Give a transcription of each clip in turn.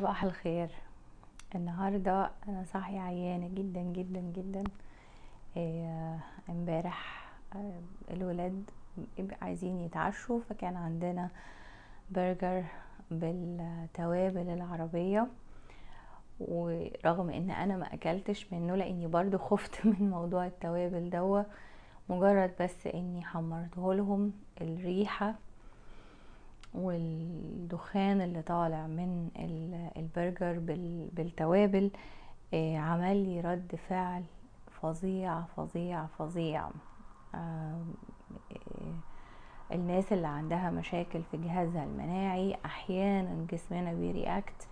صباح الخير النهاردة انا صاحية عيانة جدا جدا جدا آه، امبارح آه، الولاد عايزين يتعشوا فكان عندنا برجر بالتوابل العربية ورغم ان انا ما اكلتش منه لاني برضو خفت من موضوع التوابل دوا مجرد بس اني حمرته لهم الريحة والدخان اللي طالع من البرجر بالتوابل آه، عمل لي رد فعل فظيع فظيع فظيع آه، الناس اللي عندها مشاكل في جهازها المناعي احيانا جسمنا بيرياكت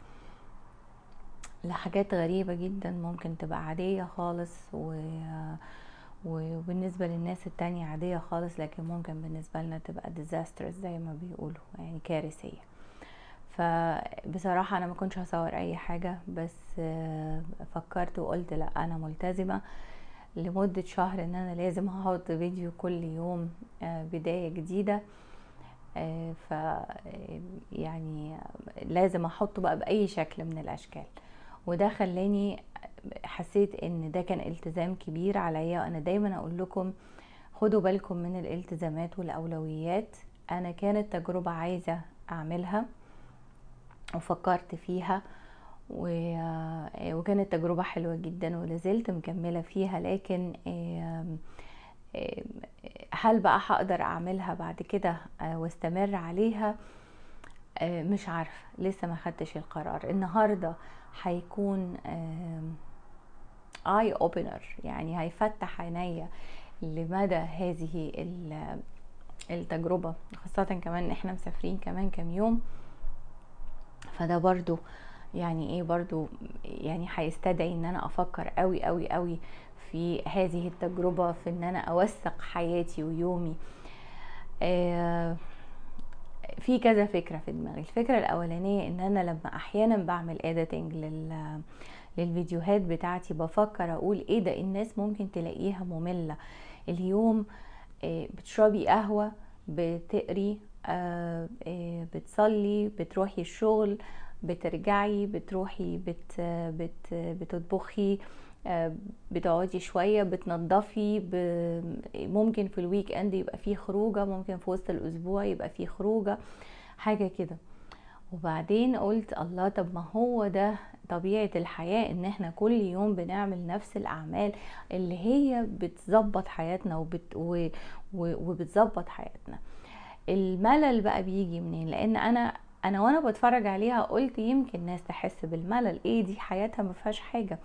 لحاجات غريبة جدا ممكن تبقى عادية خالص و وبالنسبة للناس التانية عادية خالص لكن ممكن بالنسبة لنا تبقى ديزاسترز زي ما بيقولوا يعني كارثية فبصراحة انا ما كنتش هصور اي حاجة بس آه، فكرت وقلت لا انا ملتزمة لمدة شهر ان انا لازم أحط فيديو كل يوم آه، بداية جديدة آه، ف يعني لازم احطه بقى باي شكل من الاشكال وده خلاني حسيت ان ده كان التزام كبير عليا انا دايما اقول لكم خدوا بالكم من الالتزامات والاولويات انا كانت تجربة عايزة اعملها وفكرت فيها و... وكانت تجربة حلوة جدا ولازلت مكملة فيها لكن هل بقى هقدر اعملها بعد كده آه، واستمر عليها آه، مش عارفة لسه ما خدتش القرار النهاردة هيكون اي اوبنر يعني هيفتح عينيا لمدى هذه التجربة خاصة كمان احنا مسافرين كمان كام يوم فده برضو يعني ايه برضو يعني هيستدعي ان انا افكر قوي قوي قوي في هذه التجربة في ان انا اوثق حياتي ويومي آه، في كذا فكرة في دماغي الفكرة الاولانية ان انا لما احيانا بعمل اديتنج لل للفيديوهات بتاعتي بفكر اقول ايه ده الناس ممكن تلاقيها مملة اليوم آه، بتشربي قهوة بتقري آه، آه، بتصلي بتروحي الشغل بترجعي بتروحي بت بت بتطبخي بتقعدي شوية بتنضفي ممكن في الويك اند يبقى فيه خروجة ممكن في وسط الأسبوع يبقى فيه خروجة حاجة كده وبعدين قلت الله طب ما هو ده طبيعة الحياة ان احنا كل يوم بنعمل نفس الاعمال اللي هي بتظبط حياتنا وبت... و... و... وبتظبط حياتنا الملل بقى بيجي منين لان انا انا وانا بتفرج عليها قلت يمكن ناس تحس بالملل ايه دي حياتها ما فيهاش حاجه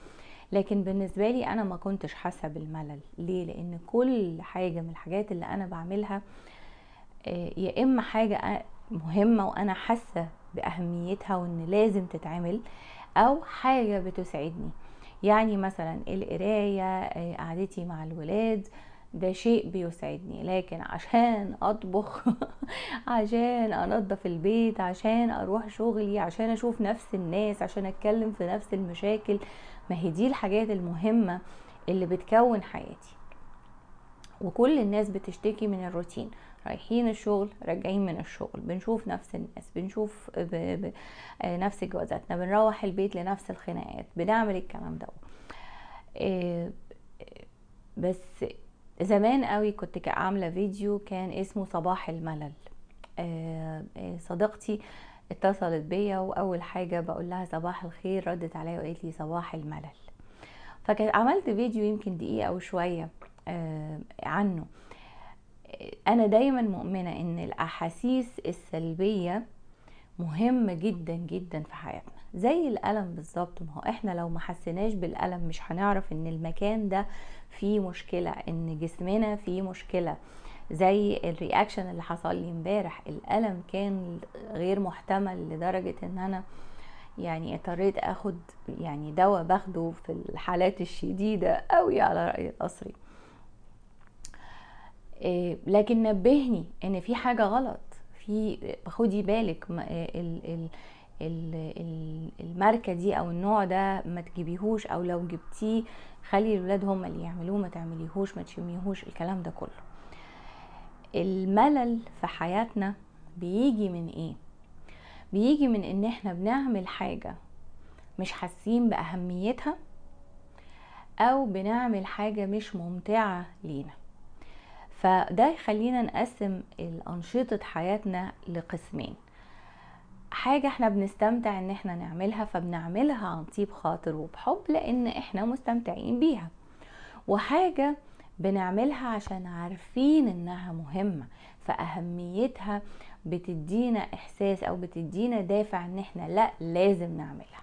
لكن بالنسبه لي انا ما كنتش حاسه بالملل ليه لان كل حاجه من الحاجات اللي انا بعملها آه، يا اما حاجه مهمة وأنا حاسة بأهميتها وإن لازم تتعمل أو حاجة بتسعدني يعني مثلا القراية آه، قعدتي مع الولاد ده شيء بيسعدني لكن عشان اطبخ عشان انضف البيت عشان اروح شغلي عشان اشوف نفس الناس عشان اتكلم في نفس المشاكل ما هي دي الحاجات المهمة اللي بتكون حياتي وكل الناس بتشتكي من الروتين رايحين الشغل راجعين من الشغل بنشوف نفس الناس بنشوف ب... ب... آه، نفس جوازاتنا بنروح البيت لنفس الخناقات بنعمل الكلام ده آه، بس زمان قوي كنت عامله فيديو كان اسمه صباح الملل آه، صديقتي اتصلت بيا واول حاجه بقول لها صباح الخير ردت عليا وقالت لي صباح الملل فعملت عملت فيديو يمكن دقيقه او شويه عنه انا دايما مؤمنه ان الاحاسيس السلبيه مهم جدا جدا في حياتنا زي الالم بالظبط ما هو احنا لو ما حسيناش بالالم مش هنعرف ان المكان ده فيه مشكله ان جسمنا فيه مشكله زي الرياكشن اللي حصل لي امبارح الالم كان غير محتمل لدرجه ان انا يعني اضطريت اخد يعني دواء باخده في الحالات الشديده قوي على راي القصري آه، لكن نبهني ان في حاجه غلط في خدي بالك آه، الماركه دي او النوع ده ما تجيبيهوش او لو جبتيه خلي الولاد هم اللي يعملوه ما تعمليهوش ما تشميهوش الكلام ده كله الملل في حياتنا بيجي من ايه بيجي من ان احنا بنعمل حاجه مش حاسين باهميتها او بنعمل حاجه مش ممتعه لينا فده يخلينا نقسم الأنشطة حياتنا لقسمين حاجة احنا بنستمتع ان احنا نعملها فبنعملها عن طيب خاطر وبحب لان احنا مستمتعين بيها وحاجة بنعملها عشان عارفين انها مهمة فأهميتها بتدينا احساس او بتدينا دافع ان احنا لا لازم نعملها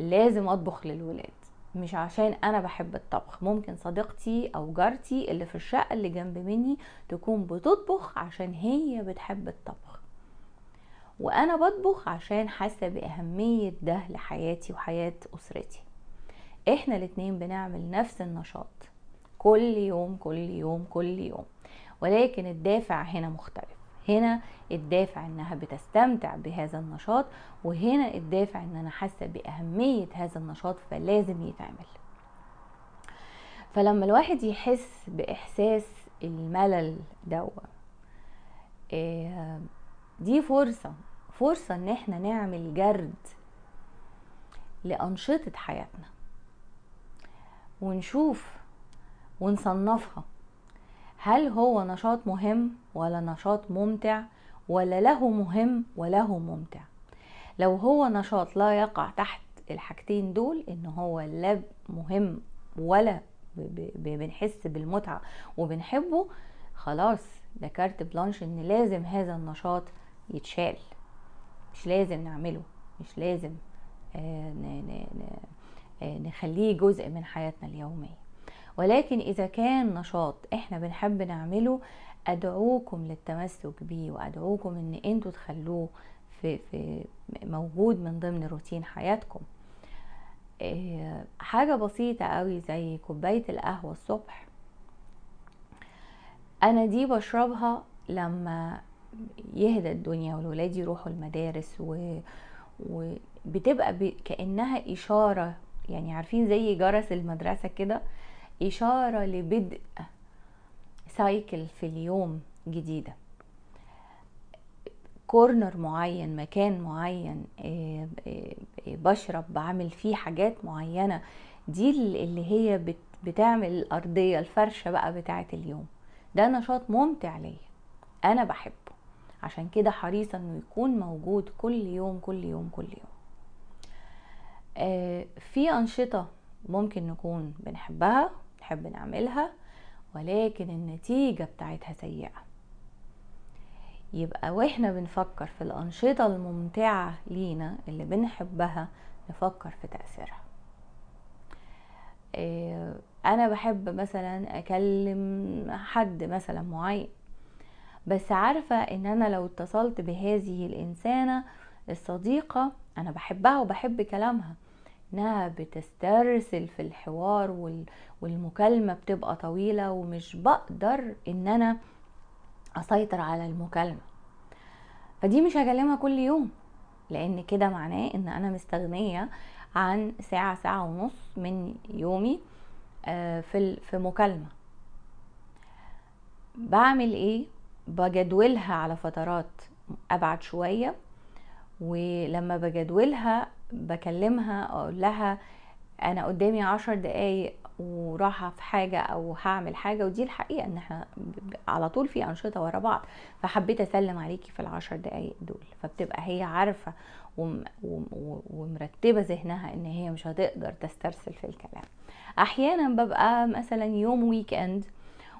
لازم اطبخ للولاد مش عشان انا بحب الطبخ ممكن صديقتي او جارتي اللي في الشقه اللي جنب مني تكون بتطبخ عشان هي بتحب الطبخ وانا بطبخ عشان حاسه باهميه ده لحياتي وحياه اسرتي احنا الاتنين بنعمل نفس النشاط كل يوم كل يوم كل يوم ولكن الدافع هنا مختلف هنا الدافع انها بتستمتع بهذا النشاط وهنا الدافع ان انا حاسه باهميه هذا النشاط فلازم يتعمل فلما الواحد يحس باحساس الملل دوا آه، دي فرصه فرصه ان احنا نعمل جرد لانشطه حياتنا ونشوف ونصنفها هل هو نشاط مهم ولا نشاط ممتع ولا له مهم وله ممتع لو هو نشاط لا يقع تحت الحاجتين دول ان هو لا مهم ولا بنحس بالمتعة وبنحبه خلاص ده كارت بلانش ان لازم هذا النشاط يتشال مش لازم نعمله مش لازم آه، آه، نخليه جزء من حياتنا اليومية ولكن إذا كان نشاط إحنا بنحب نعمله أدعوكم للتمسك بيه وأدعوكم إن أنتوا تخلوه في, في موجود من ضمن روتين حياتكم آه، حاجة بسيطة قوي زي كوباية القهوة الصبح أنا دي بشربها لما يهدى الدنيا والولاد يروحوا المدارس و... وبتبقى ب... كأنها إشارة يعني عارفين زي جرس المدرسة كده إشارة لبدء سايكل في اليوم جديدة كورنر معين مكان معين آه، آه، آه، بشرب بعمل فيه حاجات معينة دي اللي هي بتعمل الأرضية الفرشة بقى بتاعة اليوم ده نشاط ممتع ليا أنا بحبه عشان كده حريصة انه يكون موجود كل يوم كل يوم كل يوم في أنشطة ممكن نكون بنحبها بنحب نعملها ولكن النتيجة بتاعتها سيئة يبقى واحنا بنفكر في الأنشطة الممتعة لينا اللي بنحبها نفكر في تأثيرها آه، أنا بحب مثلا أكلم حد مثلا معين بس عارفة إن أنا لو اتصلت بهذه الإنسانة الصديقة أنا بحبها وبحب كلامها انها بتسترسل في الحوار والمكالمه بتبقى طويله ومش بقدر ان انا اسيطر على المكالمه فدي مش هكلمها كل يوم لان كده معناه ان انا مستغنيه عن ساعه ساعه ونص من يومي آه، في في مكالمه بعمل ايه بجدولها على فترات ابعد شويه ولما بجدولها بكلمها اقول لها انا قدامي عشر دقايق وراحة في حاجة أو هعمل حاجة ودي الحقيقة إن احنا على طول في أنشطة ورا بعض فحبيت أسلم عليكي في العشر دقايق دول فبتبقى هي عارفة ومرتبة ذهنها إن هي مش هتقدر تسترسل في الكلام أحيانا ببقى مثلا يوم ويك إند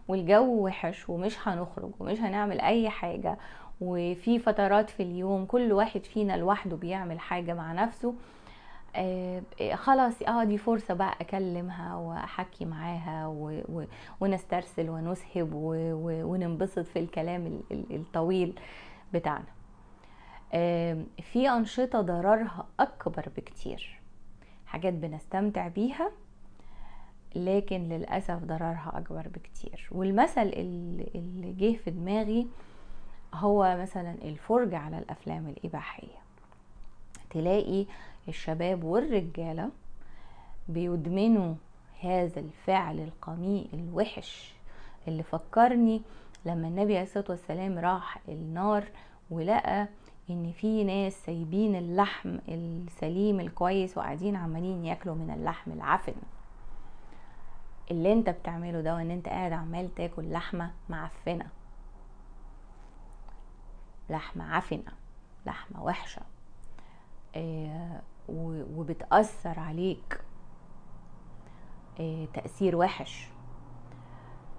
والجو وحش ومش هنخرج ومش هنعمل أي حاجة وفي فترات في اليوم كل واحد فينا لوحده بيعمل حاجة مع نفسه آه، خلاص اه دي فرصة بقى اكلمها واحكي معاها و و ونسترسل ونسهب و و وننبسط في الكلام الطويل بتاعنا آه، في انشطة ضررها اكبر بكتير حاجات بنستمتع بيها لكن للأسف ضررها أكبر بكتير والمثل اللي جه في دماغي آه هو مثلا الفرجة على الأفلام الإباحية تلاقي الشباب والرجالة بيدمنوا هذا الفعل القميء الوحش اللي فكرني لما النبي عليه الصلاه والسلام راح النار ولقى ان في ناس سايبين اللحم السليم الكويس وقاعدين عمالين ياكلوا من اللحم العفن اللي انت بتعمله ده وان انت قاعد عمال تاكل لحمه معفنه لحمة عفنة لحمة وحشة آه، وبتأثر عليك آه، تأثير وحش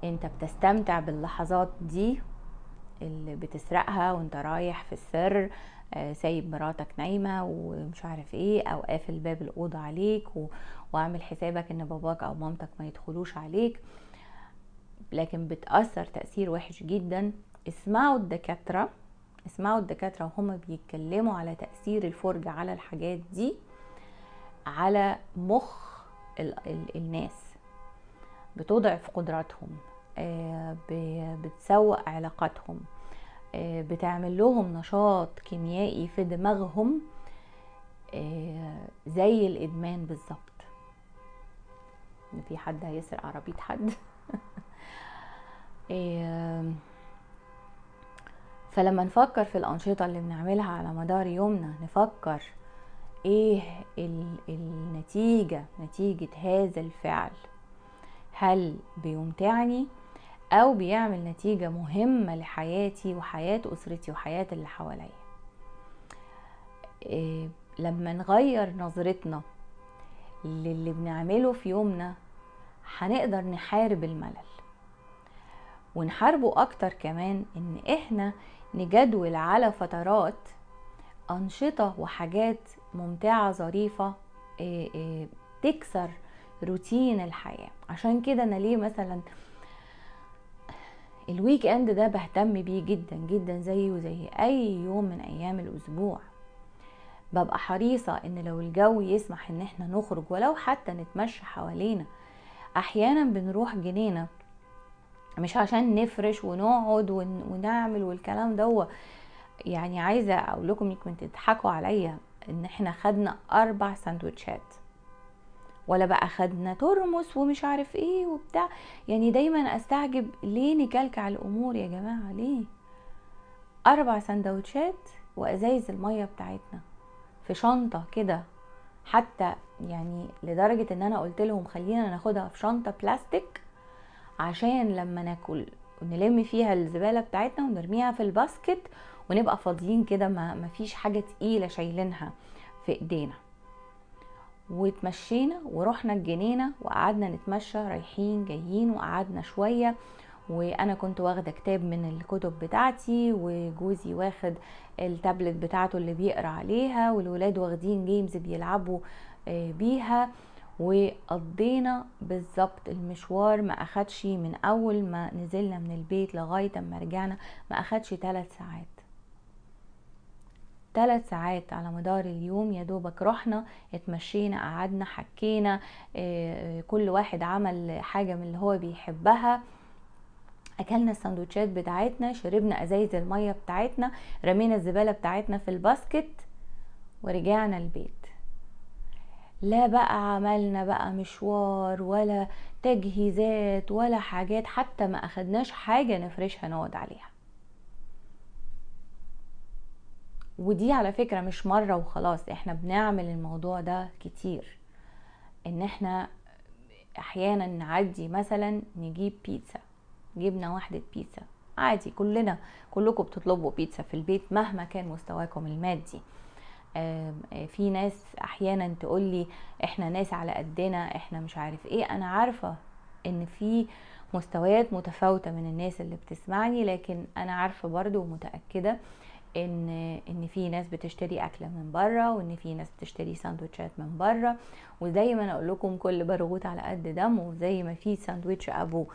انت بتستمتع باللحظات دي اللي بتسرقها وانت رايح في السر آه، سايب مراتك نايمة ومش عارف ايه او قافل باب الأوضة عليك و... حسابك ان باباك او مامتك ما يدخلوش عليك لكن بتأثر تأثير وحش جدا اسمعوا الدكاترة اسمعوا الدكاترة وهم بيتكلموا على تأثير الفرجة على الحاجات دي على مخ الـ الـ الناس بتضعف قدراتهم آه، بتسوق علاقاتهم آه، بتعمل لهم نشاط كيميائي في دماغهم آه، زي الادمان بالظبط في حد هيسرق عربيه حد فلما نفكر في الأنشطة اللي بنعملها على مدار يومنا نفكر ايه النتيجة نتيجة هذا الفعل هل بيمتعني او بيعمل نتيجة مهمة لحياتي وحياة اسرتي وحياة اللي حواليا إيه لما نغير نظرتنا للي بنعمله في يومنا هنقدر نحارب الملل ونحاربه اكتر كمان ان احنا نجدول على فترات أنشطة وحاجات ممتعة ظريفة آه، آه، تكسر روتين الحياة عشان كده أنا ليه مثلا الويك اند ده بهتم بيه جدا جدا زيه وزي أي يوم من أيام الأسبوع ببقى حريصة ان لو الجو يسمح ان احنا نخرج ولو حتى نتمشى حوالينا احيانا بنروح جنينة مش عشان نفرش ونقعد ونعمل والكلام دوت يعني عايزه اقول لكم انكم تضحكوا عليا ان احنا خدنا اربع سندوتشات ولا بقى خدنا ترمس ومش عارف ايه وبتاع يعني دايما استعجب ليه نكلكع الامور يا جماعه ليه اربع سندوتشات وازايز الميه بتاعتنا في شنطه كده حتى يعني لدرجه ان انا قلت لهم خلينا ناخدها في شنطه بلاستيك عشان لما ناكل نلم فيها الزباله بتاعتنا ونرميها في الباسكت ونبقى فاضيين كده ما مفيش حاجه تقيله شايلينها في ايدينا وتمشينا ورحنا الجنينه وقعدنا نتمشى رايحين جايين وقعدنا شويه وانا كنت واخده كتاب من الكتب بتاعتي وجوزي واخد التابلت بتاعته اللي بيقرا عليها والولاد واخدين جيمز بيلعبوا آه، بيها وقضينا بالظبط المشوار ما اخدش من اول ما نزلنا من البيت لغاية ما رجعنا ما اخدش ثلاث ساعات ثلاث ساعات على مدار اليوم يا دوبك رحنا اتمشينا قعدنا حكينا آه، آه، كل واحد عمل حاجة من اللي هو بيحبها اكلنا السندوتشات بتاعتنا شربنا ازايز المية بتاعتنا رمينا الزبالة بتاعتنا في الباسكت ورجعنا البيت لا بقى عملنا بقى مشوار ولا تجهيزات ولا حاجات حتى ما اخدناش حاجه نفرشها نقعد عليها ودي على فكره مش مره وخلاص احنا بنعمل الموضوع ده كتير ان احنا احيانا نعدي مثلا نجيب بيتزا جبنا واحده بيتزا عادي كلنا كلكم بتطلبوا بيتزا في البيت مهما كان مستواكم المادي آه، في ناس احيانا تقولي احنا ناس على قدنا احنا مش عارف ايه انا عارفه ان في مستويات متفاوته من الناس اللي بتسمعني لكن انا عارفه برضو ومتاكده ان ان في ناس بتشتري اكل من بره وان في ناس بتشتري ساندوتشات من بره وزي ما انا اقول لكم كل برغوت على قد دمه زي ما في ساندوتش ابو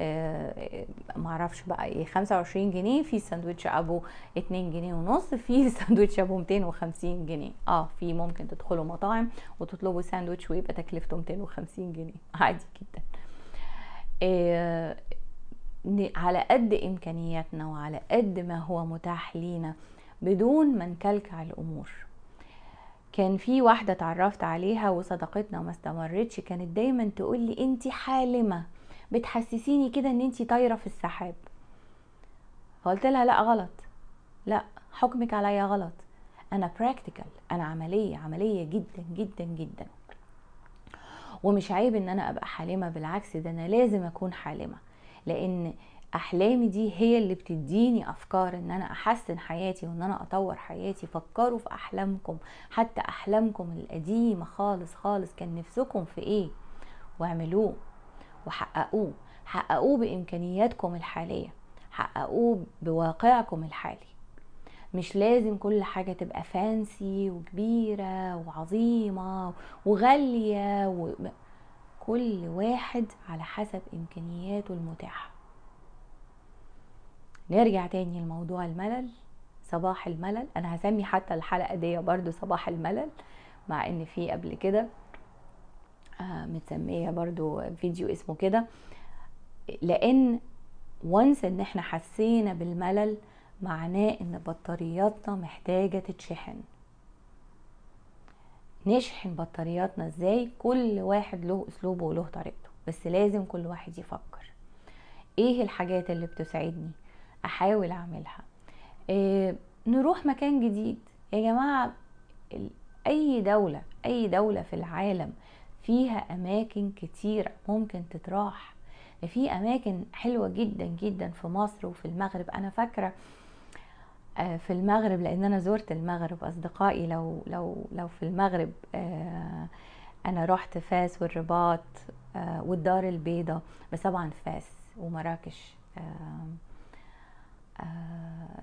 آه، معرفش بقى ايه 25 جنيه في ساندوتش ابو 2 جنيه ونص في ساندوتش ابو 250 جنيه اه في ممكن تدخلوا مطاعم وتطلبوا ساندوتش ويبقى تكلفته 250 جنيه عادي جدا آه على قد امكانياتنا وعلى قد ما هو متاح لينا بدون ما نكلكع الامور كان في واحدة اتعرفت عليها وصداقتنا ما استمرتش كانت دايما تقول لي انت حالمة بتحسسيني كده ان انتي طايره في السحاب فقلت لها لا غلط لا حكمك عليا غلط انا براكتيكال انا عمليه عمليه جدا جدا جدا ومش عيب ان انا ابقى حالمه بالعكس ده انا لازم اكون حالمه لان احلامي دي هي اللي بتديني افكار ان انا احسن حياتي وان انا اطور حياتي فكروا في احلامكم حتى احلامكم القديمه خالص خالص كان نفسكم في ايه واعملوه وحققوه حققوه بامكانياتكم الحاليه حققوه بواقعكم الحالي مش لازم كل حاجة تبقى فانسي وكبيرة وعظيمة وغالية و... كل واحد على حسب إمكانياته المتاحة نرجع تاني لموضوع الملل صباح الملل أنا هسمي حتى الحلقة دي برضو صباح الملل مع إن في قبل كده آه، متسميه برضو فيديو اسمه كده لان وانس ان احنا حسينا بالملل معناه ان بطارياتنا محتاجه تتشحن نشحن بطارياتنا ازاي كل واحد له اسلوبه وله طريقته بس لازم كل واحد يفكر ايه الحاجات اللي بتسعدني احاول اعملها إيه نروح مكان جديد يا جماعه اي دوله اي دوله في العالم فيها اماكن كتير ممكن تتراح في اماكن حلوه جدا جدا في مصر وفي المغرب انا فاكره آه، في المغرب لان انا زرت المغرب اصدقائي لو لو لو في المغرب آه، انا رحت فاس والرباط آه، والدار البيضاء بس طبعا فاس ومراكش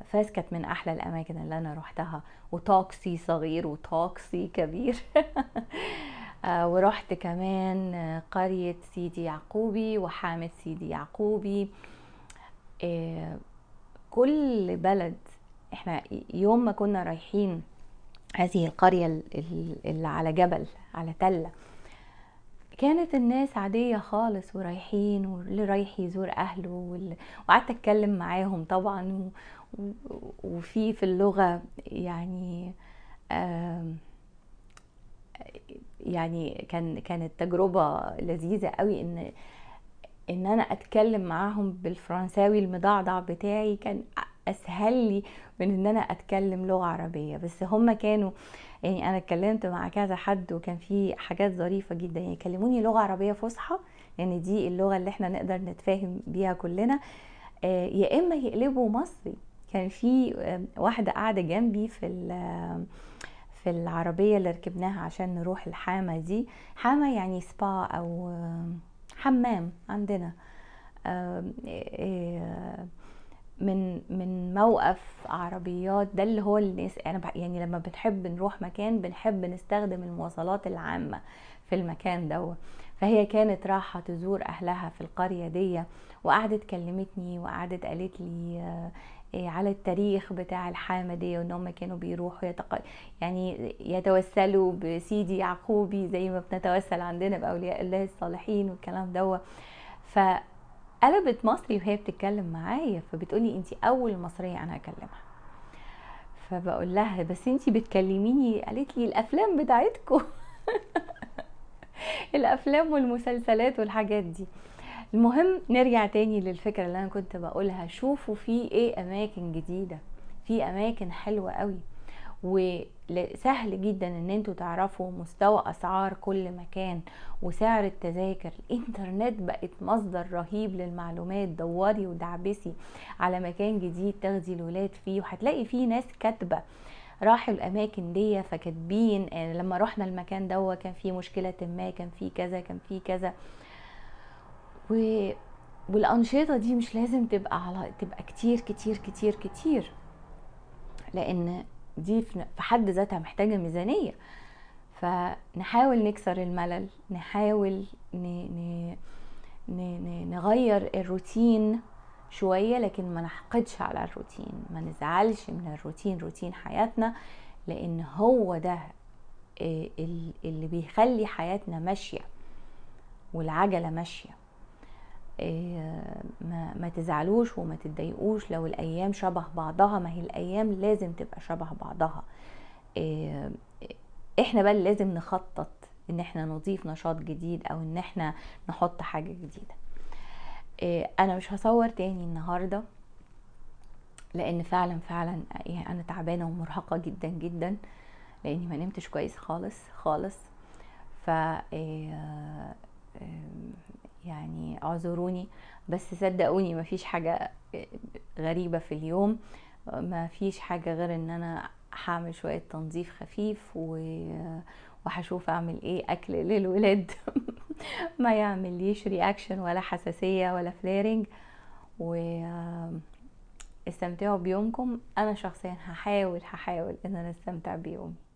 فاس كانت من احلى الاماكن اللي انا روحتها وطاكسي صغير وطاكسي كبير آه، ورحت كمان آه، قرية سيدي يعقوبي وحامة سيدي يعقوبي آه، كل بلد احنا يوم ما كنا رايحين هذه القرية اللي على جبل على تلة كانت الناس عادية خالص ورايحين واللي رايح يزور أهله وال... وقعدت أتكلم معاهم طبعا و... وفي في اللغة يعني آه يعني كان كانت تجربه لذيذه قوي ان ان انا اتكلم معاهم بالفرنساوي المضعضع بتاعي كان اسهل لي من ان انا اتكلم لغه عربيه بس هم كانوا يعني انا اتكلمت مع كذا حد وكان في حاجات ظريفه جدا يعني يكلموني لغه عربيه فصحى يعني دي اللغه اللي احنا نقدر نتفاهم بيها كلنا آه، يا اما يقلبوا مصري كان في آه، واحده قاعده جنبي في في العربية اللي ركبناها عشان نروح الحامة دي حامة يعني سبا أو حمام عندنا إيه، إيه، من من موقف عربيات ده اللي هو الناس انا يعني لما بنحب نروح مكان بنحب نستخدم المواصلات العامه في المكان دوت فهي كانت راحة تزور أهلها في القرية دي وقعدت كلمتني وقعدت قالت لي آه، إيه، على التاريخ بتاع الحامدي وان هم كانوا بيروحوا يتق... يعني يتوسلوا بسيدي يعقوبي زي ما بنتوسل عندنا باولياء الله الصالحين والكلام دوت فقلبت مصري وهي بتتكلم معايا فبتقولي انت اول مصريه انا هكلمها فبقول لها بس انت بتكلميني قالت لي الافلام بتاعتكم الافلام والمسلسلات والحاجات دي المهم نرجع تاني للفكرة اللي انا كنت بقولها شوفوا في ايه اماكن جديدة في اماكن حلوة قوي وسهل جدا ان انتوا تعرفوا مستوى اسعار كل مكان وسعر التذاكر الانترنت بقت مصدر رهيب للمعلومات دوري ودعبسي على مكان جديد تاخدي الولاد فيه وهتلاقي فيه ناس كاتبه راحوا الاماكن دي فكاتبين يعني لما رحنا المكان ده كان فيه مشكله ما كان فيه كذا كان فيه كذا و... والانشطه دي مش لازم تبقى على تبقى كتير كتير كتير كتير لان دي في حد ذاتها محتاجه ميزانيه فنحاول نكسر الملل نحاول ن... ن... ن... نغير الروتين شويه لكن ما نحقدش على الروتين ما نزعلش من الروتين روتين حياتنا لان هو ده آه، اللي بيخلي حياتنا ماشيه والعجله ماشيه آه، ما, ما تزعلوش وما تتضايقوش لو الايام شبه بعضها ما هي الايام لازم تبقى شبه بعضها آه، احنا بقى لازم نخطط ان احنا نضيف نشاط جديد او ان احنا نحط حاجة جديدة آه، انا مش هصور تاني النهاردة لان فعلا فعلا يعني انا تعبانة ومرهقة جدا جدا لاني ما نمتش كويس خالص خالص ف يعني اعذروني بس صدقوني مفيش حاجة غريبة في اليوم مفيش حاجة غير ان انا هعمل شوية تنظيف خفيف و... وهشوف اعمل ايه اكل للولاد ما يعمل ليش رياكشن ولا حساسية ولا فليرنج و استمتعوا بيومكم انا شخصيا هحاول هحاول ان انا استمتع بيومي